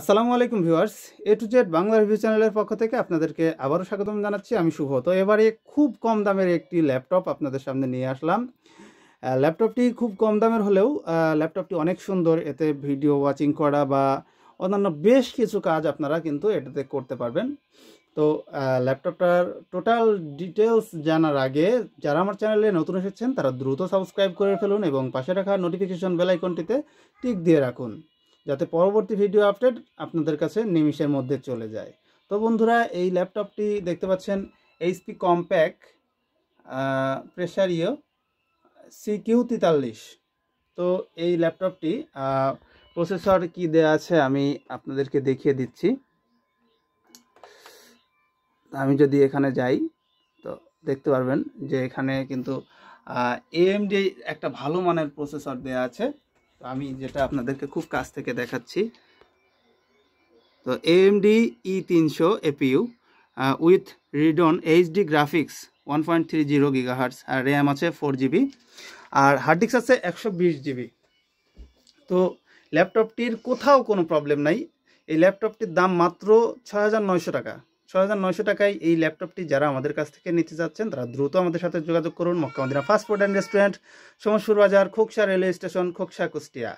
আসসালামু আলাইকুম viewers A to Z Bangla review চ্যানেলের পক্ষ থেকে আপনাদেরকে আবারও স্বাগতম জানাচ্ছি আমি শুভ তো এবারে খুব কম দামের একটি ল্যাপটপ আপনাদের সামনে নিয়ে আসলাম ল্যাপটপটি খুব কম দামের হলেও ল্যাপটপটি অনেক সুন্দর এতে ভিডিও ওয়াচিং করা বা অন্যান্য বেশ কিছু কাজ আপনারা কিন্তু এটাতে করতে পারবেন তো ল্যাপটপটার টোটাল ডিটেলস জানার আগে যারা আমার চ্যানেলে নতুন এসেছেন তারা দ্রুত সাবস্ক্রাইব করে ফেলুন এবং পাশে রাখা নোটিফিকেশন বেল আইকনটিতে টিক দিয়ে রাখুন যাতে পরবর্তী ভিডিও আপডেট আপনাদের কাছে নিমিষের মধ্যে চলে যায় তো বন্ধুরা এই ল্যাপটপটি দেখতে পাচ্ছেন HP Compaq Presario C Q তেতাল্লিশ তো এই ল্যাপটপটি প্রসেসর কি দেয়া আছে আমি আপনাদেরকে দেখিয়ে দিচ্ছি আমি যদি এখানে যাই তো দেখতে পারবেন যে এখানে কিন্তু এএমডি একটা ভালো মানের প্রসেসর দেওয়া আছে তো আমি যেটা আপনাদেরকে খুব কাছ থেকে দেখাচ্ছি তো এএমডি ই e তিনশো APU with Radeon HD graphics one point three zero gigahertz আর র্যাম আছে ফোর জিবি আর হার্ড ডিস্ক আছে একশো বিশ জিবি তো ল্যাপটপটির কোথাও কোনো প্রবলেম নাই এই ল্যাপটপটির দাম মাত্র ছয় হাজার নয়শো টাকা ছয় হাজার নয়শো টাকায় এই ল্যাপটপটি যারা আমাদের কাছ থেকে নিতে যাচ্ছেন তারা দ্রুত আমাদের সাথে যোগাযোগ করুন Makkamadina fast food and restaurant Somospur Bazar Khoksa railway station Khoksa Kushtia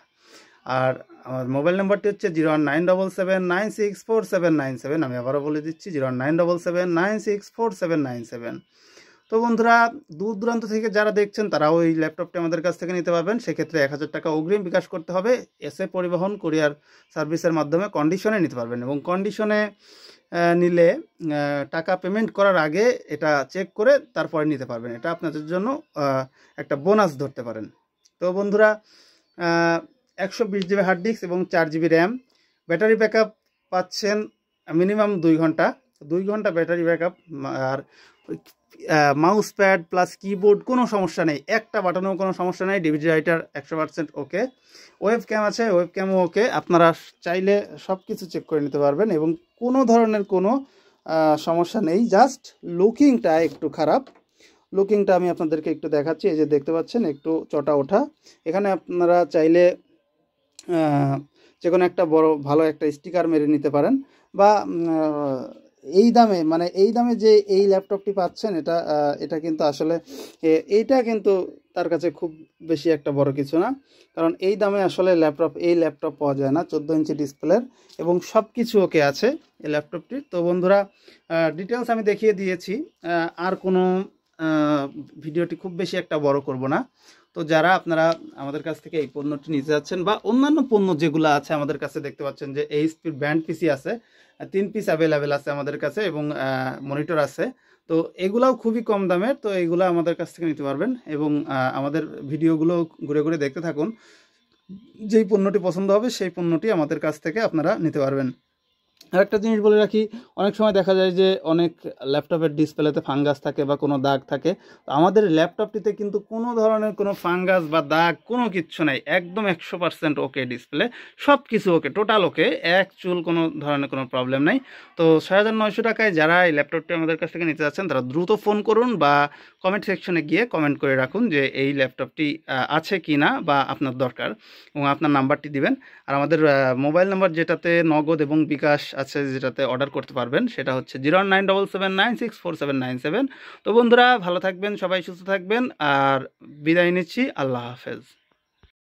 আর আমার মোবাইল নাম্বারটি হচ্ছে zero one nine double seven nine six four seven nine seven আমি আবারও বলে দিচ্ছি zero one nine double seven nine six four seven nine seven তো বন্ধুরা দূর দূরান্ত থেকে যারা দেখছেন তারা ওই ল্যাপটপটি আমাদের কাছ থেকে নিতে পারবেন সেক্ষেত্রে এক হাজার টাকা অগ্রিম বিকাশ করতে হবে এসে পরিবহন কুরিয়ার সার্ভিসের মাধ্যমে কন্ডিশনে নিতে পারবেন এবং কন্ডিশনে নিলে টাকা পেমেন্ট করার আগে এটা চেক করে তারপরে নিতে পারবেন এটা আপনাদের জন্য একটা বোনাস ধরতে পারেন তো বন্ধুরা একশো বিশ জিবি হার্ড ডিস্ক এবং চার জিবি র্যাম ব্যাটারি ব্যাকআপ পাচ্ছেন মিনিমাম দুই ঘন্টা দুই ঘন্টা ব্যাটারি আপ আর মাউস প্যাড প্লাস কিবোর্ড কোনো সমস্যা নেই একটা বাটনেও কোনো সমস্যা নেই ডিভিডি রাইটার একশো পার্সেন্ট ওকে ওয়েব ক্যাম আছে ওয়েব ক্যামও ওকে আপনারা চাইলে সব কিছু চেক করে নিতে পারবেন এবং কোনো ধরনের কোনো সমস্যা নেই জাস্ট লুকিংটা একটু খারাপ লুকিংটা আমি আপনাদেরকে একটু দেখাচ্ছি এই যে দেখতে পাচ্ছেন একটু চটা ওঠা এখানে আপনারা চাইলে যে কোনো একটা বড় ভালো একটা স্টিকার মেরে নিতে পারেন বা এই দামে মানে এই দামে যে এই ল্যাপটপটি পাচ্ছেন এটা এটা কিন্তু আসলে এইটা কিন্তু তার কাছে খুব বেশি একটা বড় কিছু না কারণ এই দামে আসলে ল্যাপটপ এই ল্যাপটপ পাওয়া যায় না চোদ্দো ইঞ্চি ডিসপ্লের এবং সব কিছু ওকে আছে এই ল্যাপটপটির তো বন্ধুরা ডিটেলস আমি দেখিয়ে দিয়েছি আর কোনো ভিডিওটি খুব বেশি একটা বড় করব না তো যারা আপনারা আমাদের কাছ থেকে এই পণ্যটি নিতে যাচ্ছেন বা অন্যান্য পণ্য যেগুলো আছে আমাদের কাছে দেখতে পাচ্ছেন যে এইচপির ব্যান্ড পিসি আছে তিন পিস অ্যাভেলেবেল আছে আমাদের কাছে এবং মনিটর আছে তো এগুলাও খুবই কম দামের তো এগুলো আমাদের কাছ থেকে নিতে পারবেন এবং আমাদের ভিডিওগুলো ঘুরে ঘুরে দেখতে থাকুন যেই পণ্যটি পছন্দ হবে সেই পণ্যটি আমাদের কাছ থেকে আপনারা নিতে পারবেন আরেকটা জিনিস বলে রাখি অনেক সময় দেখা যায় যে অনেক ল্যাপটপের ডিসপ্লেতে ফাঙ্গাস থাকে বা কোনো দাগ থাকে তো আমাদের ল্যাপটপটিতে কিন্তু কোনো ধরনের কোনো ফাঙ্গাস বা দাগ কোনো কিচ্ছু নাই একদম একশো পার্সেন্ট ওকে ডিসপ্লে সব কিছু ওকে টোটাল ওকে এক চুল কোনো ধরনের কোনো প্রবলেম নাই তো ছয় হাজার নয়শো টাকায় যারা এই ল্যাপটপটি আমাদের কাছ থেকে নিতে যাচ্ছেন তারা দ্রুত ফোন করুন বা কমেন্ট সেকশনে গিয়ে কমেন্ট করে রাখুন যে এই ল্যাপটপটি আছে কি না বা আপনার দরকার এবং আপনার নাম্বারটি দিবেন আর আমাদের মোবাইল নাম্বার যেটাতে নগদ এবং বিকাশ আছে যেটাতে অর্ডার করতে পারবেন সেটা হচ্ছে zero nine double seven nine six four seven nine seven তো বন্ধুরা ভালো থাকবেন সবাই সুস্থ থাকবেন আর বিদায় নিচ্ছি আল্লাহ হাফেজ